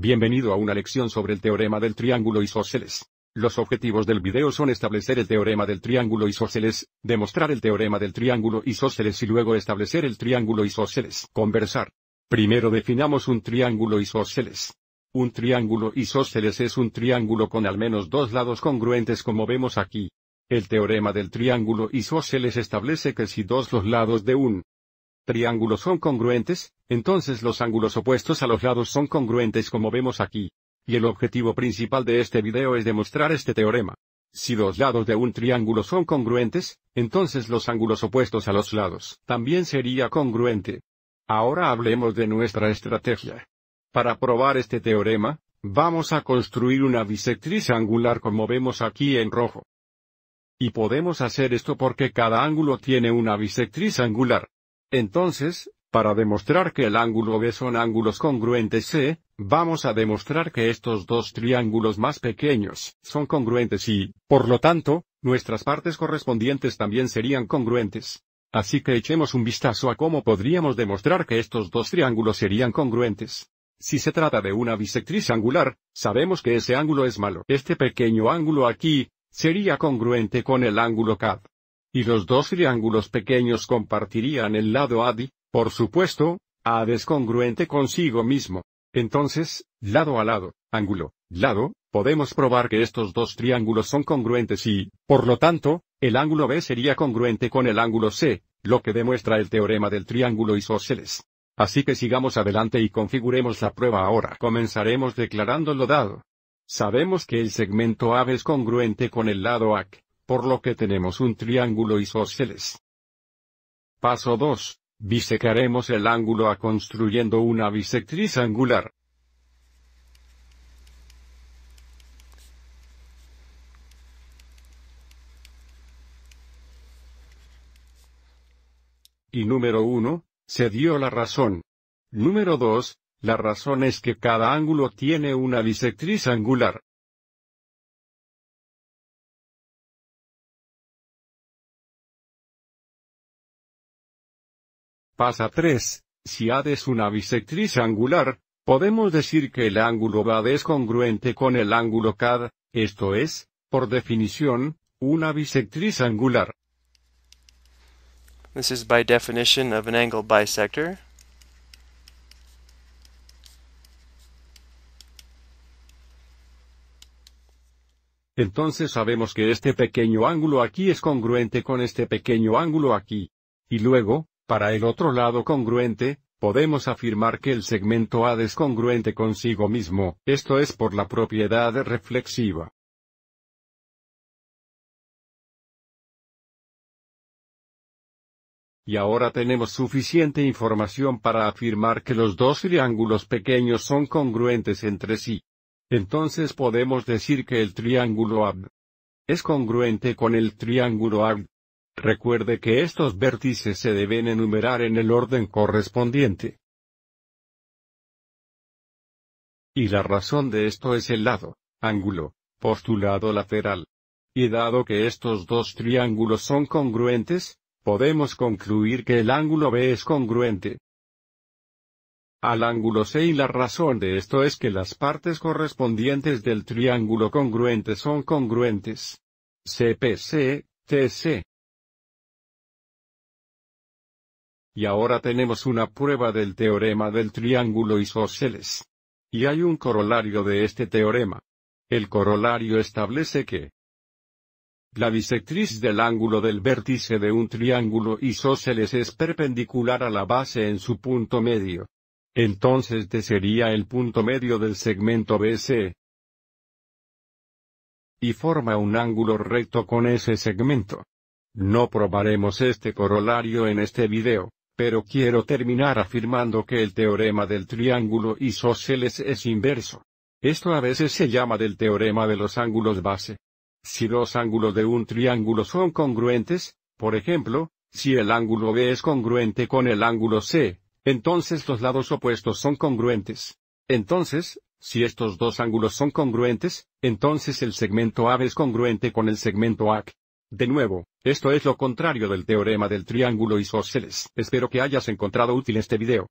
Bienvenido a una lección sobre el teorema del triángulo isósceles. Los objetivos del video son establecer el teorema del triángulo isósceles, demostrar el teorema del triángulo isósceles y luego establecer el triángulo isósceles. Conversar. Primero definamos un triángulo isósceles. Un triángulo isósceles es un triángulo con al menos dos lados congruentes como vemos aquí. El teorema del triángulo isósceles establece que si dos los lados de un triángulos son congruentes, entonces los ángulos opuestos a los lados son congruentes como vemos aquí. Y el objetivo principal de este video es demostrar este teorema. Si dos lados de un triángulo son congruentes, entonces los ángulos opuestos a los lados también sería congruente. Ahora hablemos de nuestra estrategia. Para probar este teorema, vamos a construir una bisectriz angular como vemos aquí en rojo. Y podemos hacer esto porque cada ángulo tiene una bisectriz angular. Entonces, para demostrar que el ángulo B son ángulos congruentes C, vamos a demostrar que estos dos triángulos más pequeños son congruentes y, por lo tanto, nuestras partes correspondientes también serían congruentes. Así que echemos un vistazo a cómo podríamos demostrar que estos dos triángulos serían congruentes. Si se trata de una bisectriz angular, sabemos que ese ángulo es malo. Este pequeño ángulo aquí, sería congruente con el ángulo CAD. Y los dos triángulos pequeños compartirían el lado AD, por supuesto, A es congruente consigo mismo. Entonces, lado a lado, ángulo, lado, podemos probar que estos dos triángulos son congruentes y, por lo tanto, el ángulo B sería congruente con el ángulo C, lo que demuestra el teorema del triángulo isósceles. Así que sigamos adelante y configuremos la prueba ahora. Comenzaremos declarando lo dado. Sabemos que el segmento AB es congruente con el lado AC por lo que tenemos un triángulo isósceles. Paso 2. Bisecaremos el ángulo A construyendo una bisectriz angular. Y número 1, se dio la razón. Número 2, la razón es que cada ángulo tiene una bisectriz angular. Pasa 3. Si AD es una bisectriz angular, podemos decir que el ángulo BAD es congruente con el ángulo CAD, esto es, por definición, una bisectriz angular. This is by definition of an angle bisector. Entonces sabemos que este pequeño ángulo aquí es congruente con este pequeño ángulo aquí. Y luego, para el otro lado congruente, podemos afirmar que el segmento AD es congruente consigo mismo, esto es por la propiedad reflexiva. y ahora tenemos suficiente información para afirmar que los dos triángulos pequeños son congruentes entre sí. Entonces podemos decir que el triángulo AD es congruente con el triángulo AD. Recuerde que estos vértices se deben enumerar en el orden correspondiente. Y la razón de esto es el lado, ángulo, postulado lateral. Y dado que estos dos triángulos son congruentes, podemos concluir que el ángulo B es congruente al ángulo C y la razón de esto es que las partes correspondientes del triángulo congruente son congruentes. CPC, TC, Y ahora tenemos una prueba del teorema del triángulo isósceles. Y hay un corolario de este teorema. El corolario establece que la bisectriz del ángulo del vértice de un triángulo isósceles es perpendicular a la base en su punto medio. Entonces este sería el punto medio del segmento BC. Y forma un ángulo recto con ese segmento. No probaremos este corolario en este video. Pero quiero terminar afirmando que el teorema del triángulo isósceles es inverso. Esto a veces se llama del teorema de los ángulos base. Si los ángulos de un triángulo son congruentes, por ejemplo, si el ángulo B es congruente con el ángulo C, entonces los lados opuestos son congruentes. Entonces, si estos dos ángulos son congruentes, entonces el segmento A es congruente con el segmento AC. De nuevo, esto es lo contrario del teorema del triángulo isósceles. Espero que hayas encontrado útil este video.